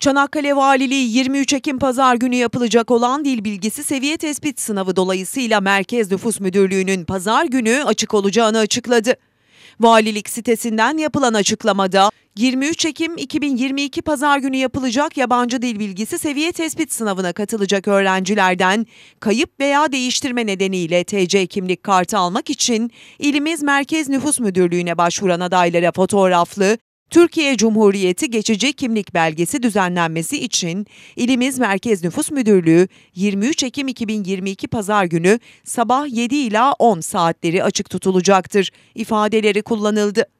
Çanakkale Valiliği 23 Ekim Pazar günü yapılacak olan dil bilgisi seviye tespit sınavı dolayısıyla Merkez Nüfus Müdürlüğü'nün pazar günü açık olacağını açıkladı. Valilik sitesinden yapılan açıklamada 23 Ekim 2022 Pazar günü yapılacak yabancı dil bilgisi seviye tespit sınavına katılacak öğrencilerden kayıp veya değiştirme nedeniyle TC kimlik kartı almak için ilimiz Merkez Nüfus Müdürlüğü'ne başvuran adaylara fotoğraflı, Türkiye Cumhuriyeti geçici kimlik belgesi düzenlenmesi için ilimiz Merkez Nüfus Müdürlüğü 23 Ekim 2022 Pazar günü sabah 7 ila 10 saatleri açık tutulacaktır ifadeleri kullanıldı.